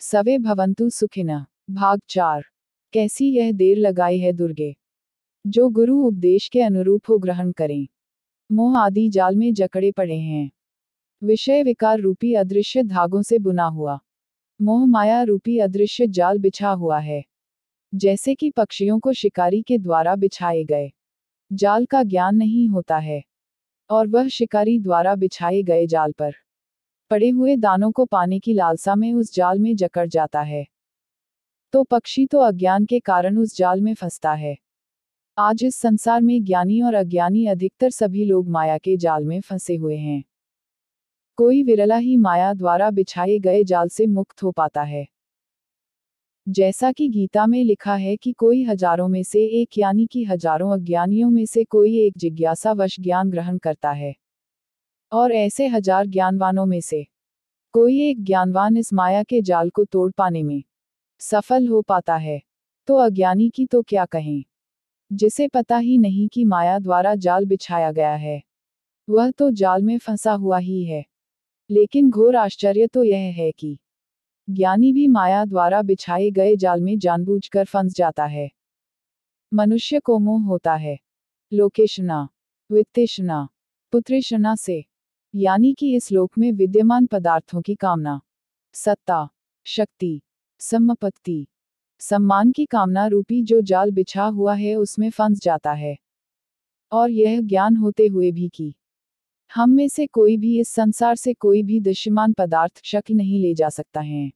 सवे भवंतु सुखिना भाग चार कैसी यह देर लगाई है दुर्गे जो गुरु उपदेश के अनुरूप हो ग्रहण करें मोह आदि जाल में जकड़े पड़े हैं विषय विकार रूपी अदृश्य धागों से बुना हुआ मोह माया रूपी अदृश्य जाल बिछा हुआ है जैसे कि पक्षियों को शिकारी के द्वारा बिछाए गए जाल का ज्ञान नहीं होता है और वह शिकारी द्वारा बिछाए गए जाल पर पड़े हुए दानों को पाने की लालसा में उस जाल में जकड़ जाता है तो पक्षी तो अज्ञान के कारण उस जाल में फंसता है आज इस संसार में ज्ञानी और अज्ञानी अधिकतर सभी लोग माया के जाल में फंसे हुए हैं कोई विरला ही माया द्वारा बिछाए गए जाल से मुक्त हो पाता है जैसा कि गीता में लिखा है कि कोई हजारों में से एक यानी कि हजारों अज्ञानियों में से कोई एक जिज्ञासावश ज्ञान ग्रहण करता है और ऐसे हजार ज्ञानवानों में से कोई एक ज्ञानवान इस माया के जाल को तोड़ पाने में सफल हो पाता है तो अज्ञानी की तो क्या कहें जिसे पता ही नहीं कि माया द्वारा जाल बिछाया गया है वह तो जाल में फंसा हुआ ही है लेकिन घोर आश्चर्य तो यह है कि ज्ञानी भी माया द्वारा बिछाए गए जाल में जानबूझकर फंस जाता है मनुष्य को मोह होता है लोकेशना वित्तेषणा पुत्रेषणा से यानी कि इस लोक में विद्यमान पदार्थों की कामना सत्ता शक्ति सम्मपत्ति सम्मान की कामना रूपी जो जाल बिछा हुआ है उसमें फंस जाता है और यह ज्ञान होते हुए भी कि हम में से कोई भी इस संसार से कोई भी दृश्यमान पदार्थ शक्ल नहीं ले जा सकता है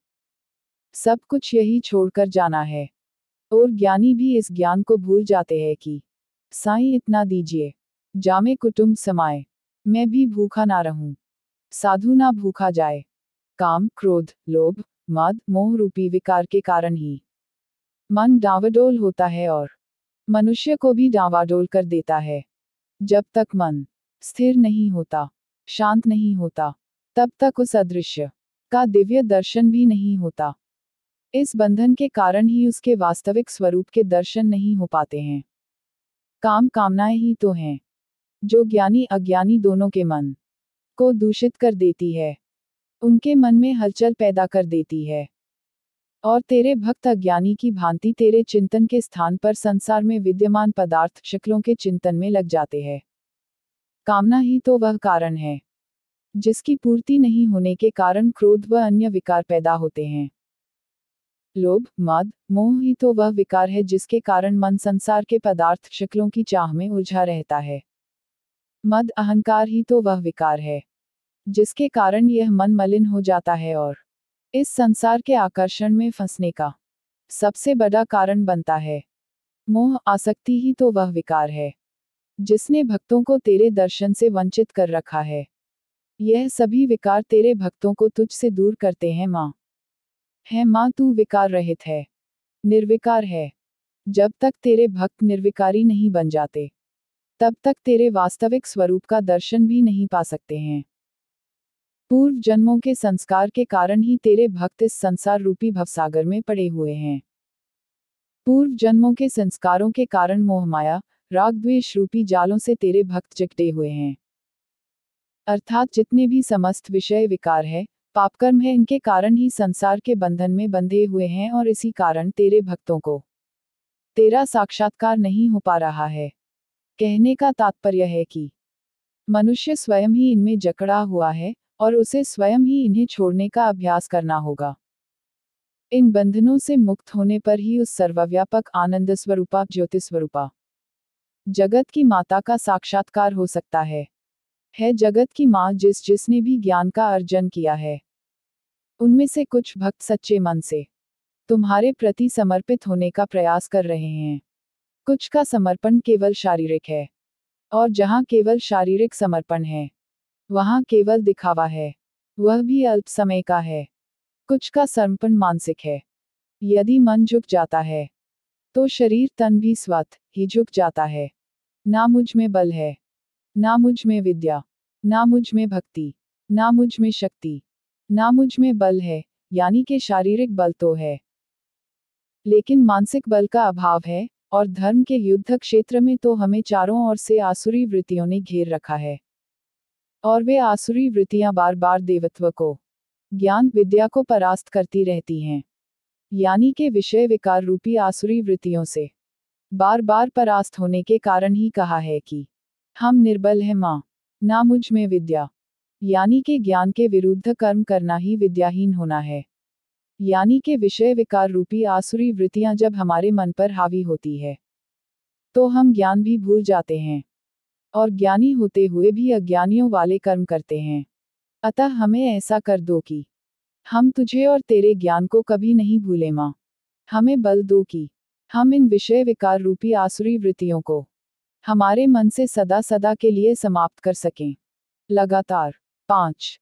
सब कुछ यही छोड़कर जाना है और ज्ञानी भी इस ज्ञान को भूल जाते हैं कि साई इतना दीजिए जामे कुटुम्ब समाए मैं भी भूखा ना रहूं साधु ना भूखा जाए काम क्रोध लोभ मद मोह रूपी विकार के कारण ही मन डावाडोल होता है और मनुष्य को भी डावाडोल कर देता है जब तक मन स्थिर नहीं होता शांत नहीं होता तब तक उस अदृश्य का दिव्य दर्शन भी नहीं होता इस बंधन के कारण ही उसके वास्तविक स्वरूप के दर्शन नहीं हो पाते हैं काम कामनाएं ही तो हैं जो ज्ञानी अज्ञानी दोनों के मन को दूषित कर देती है उनके मन में हलचल पैदा कर देती है और तेरे भक्त अज्ञानी की भांति तेरे चिंतन के स्थान पर संसार में विद्यमान पदार्थ शक्लों के चिंतन में लग जाते हैं कामना ही तो वह कारण है जिसकी पूर्ति नहीं होने के कारण क्रोध व अन्य विकार पैदा होते हैं लोभ मद मोह ही तो वह विकार है जिसके कारण मन संसार के पदार्थ शक्लों की चाह में उलझा रहता है मद अहंकार ही तो वह विकार है जिसके कारण यह मन मलिन हो जाता है और इस संसार के आकर्षण में फंसने का सबसे बड़ा कारण बनता है मोह आसक्ति ही तो वह विकार है जिसने भक्तों को तेरे दर्शन से वंचित कर रखा है यह सभी विकार तेरे भक्तों को तुझ से दूर करते हैं माँ है माँ तू विकार रहित है निर्विकार है जब तक तेरे भक्त निर्विकारी नहीं बन जाते तब तक तेरे वास्तविक स्वरूप का दर्शन भी नहीं पा सकते हैं पूर्व जन्मों के संस्कार के कारण ही तेरे भक्त इस संसार रूपी भवसागर में पड़े हुए हैं पूर्व जन्मों के संस्कारों के कारण मोहमाया राग द्वेष रूपी जालों से तेरे भक्त चिकटे हुए हैं अर्थात जितने भी समस्त विषय विकार है पापकर्म है इनके कारण ही संसार के बंधन में बंधे हुए हैं और इसी कारण तेरे भक्तों को तेरा साक्षात्कार नहीं हो पा रहा है कहने का तात्पर्य है कि मनुष्य स्वयं ही इनमें जकड़ा हुआ है और उसे स्वयं ही इन्हें छोड़ने का अभ्यास करना होगा इन बंधनों से मुक्त होने पर ही उस सर्वव्यापक आनंद स्वरूपा ज्योति स्वरूपा जगत की माता का साक्षात्कार हो सकता है है जगत की माँ जिस जिसने भी ज्ञान का अर्जन किया है उनमें से कुछ भक्त सच्चे मन से तुम्हारे प्रति समर्पित होने का प्रयास कर रहे हैं कुछ का समर्पण केवल शारीरिक है और जहां केवल शारीरिक समर्पण है वहां केवल दिखावा है वह भी अल्प समय का है कुछ का समर्पण मानसिक है यदि मन झुक जाता है तो शरीर तन भी स्वत ही झुक जाता है ना मुझ में बल है ना मुझ में विद्या ना मुझ में भक्ति ना मुझ में शक्ति ना मुझ में बल है यानी कि शारीरिक बल तो है लेकिन मानसिक बल का अभाव है और धर्म के युद्ध क्षेत्र में तो हमें चारों ओर से आसुरी वृत्तियों ने घेर रखा है और वे आसुरी वृत्तियां बार बार देवत्व को ज्ञान विद्या को परास्त करती रहती हैं यानी के विषय विकार रूपी आसुरी वृत्तियों से बार बार परास्त होने के कारण ही कहा है कि हम निर्बल हैं माँ ना मुझ में विद्या यानी के ज्ञान के विरुद्ध कर्म करना ही विद्याहीन होना है यानी के विषय विकार रूपी आसुरी वृत्तियां जब हमारे मन पर हावी होती है तो हम ज्ञान भी भूल जाते हैं और ज्ञानी होते हुए भी अज्ञानियों वाले कर्म करते हैं अतः हमें ऐसा कर दो कि हम तुझे और तेरे ज्ञान को कभी नहीं भूले माँ हमें बल दो कि हम इन विषय विकार रूपी आसुरी वृत्तियों को हमारे मन से सदा सदा के लिए समाप्त कर सकें लगातार पाँच